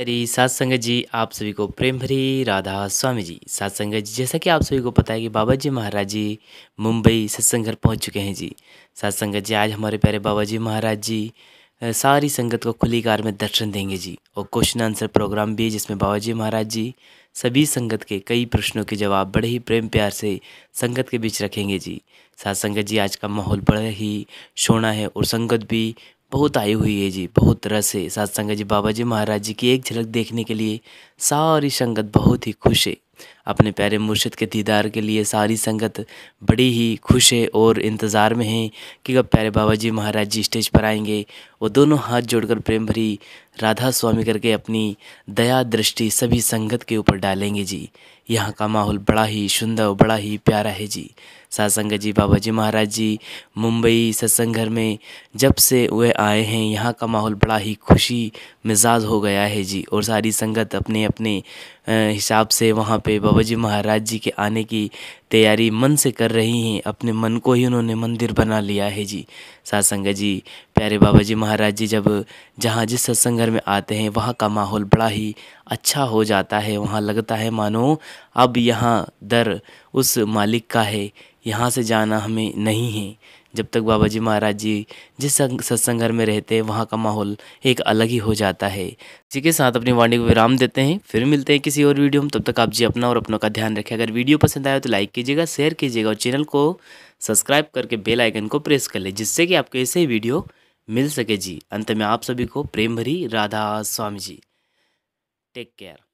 हरी सात संगत जी आप सभी को प्रेम भरी राधा स्वामी जी सात संगत जी जैसा कि आप सभी को पता है कि बाबा जी महाराज जी मुंबई सत्संग घर पहुँच चुके हैं जी सात संगत जी आज हमारे प्यारे बाबा जी महाराज जी सारी संगत को खुली कार में दर्शन देंगे जी और क्वेश्चन आंसर प्रोग्राम भी है जिसमें बाबा जी महाराज जी सभी संगत के कई प्रश्नों के जवाब बड़े ही प्रेम प्यार से संगत के बीच रखेंगे जी साथ संगत जी आज का माहौल बड़ा ही सोना है और संगत भी बहुत आई हुई है जी बहुत रस है सत्संग जी बाबा जी महाराज जी की एक झलक देखने के लिए सारी संगत बहुत ही खुश है अपने प्यारे मुर्शद के दीदार के लिए सारी संगत बड़ी ही खुश है और इंतज़ार में है कि कब प्यारे बाबा जी महाराज जी स्टेज पर आएंगे वो दोनों हाथ जोड़कर प्रेम भरी राधा स्वामी करके अपनी दया दृष्टि सभी संगत के ऊपर डालेंगे जी यहाँ का माहौल बड़ा ही सुंदर बड़ा ही प्यारा है जी सत्संग जी बाबा जी महाराज जी मुंबई सत्संग घर में जब से वह आए हैं यहाँ का माहौल बड़ा ही खुशी मिजाज हो गया है जी और सारी संगत अपने अपने हिसाब से वहाँ पे बाबा जी महाराज जी के आने की तैयारी मन से कर रही हैं अपने मन को ही उन्होंने मंदिर बना लिया है जी सत्संग जी प्यारे बाबा जी महाराज जी जब जहाँ जिस सत्संग घर में आते हैं वहाँ का माहौल बड़ा ही अच्छा हो जाता है वहाँ लगता है मानो अब यहाँ दर उस मालिक का है यहाँ से जाना हमें नहीं है जब तक बाबा जी महाराज जी जिस सत्संग घर में रहते हैं वहाँ का माहौल एक अलग ही हो जाता है इसी के साथ अपनी वाणी को विराम देते हैं फिर मिलते हैं किसी और वीडियो में तब तक आप जी अपना और अपनों का ध्यान रखें अगर वीडियो पसंद आया तो लाइक कीजिएगा शेयर कीजिएगा और चैनल को सब्सक्राइब करके बेल आइकन को प्रेस कर लें जिससे कि आपको ऐसे ही वीडियो मिल सके जी अंत में आप सभी को प्रेम भरी राधा स्वामी जी टेक केयर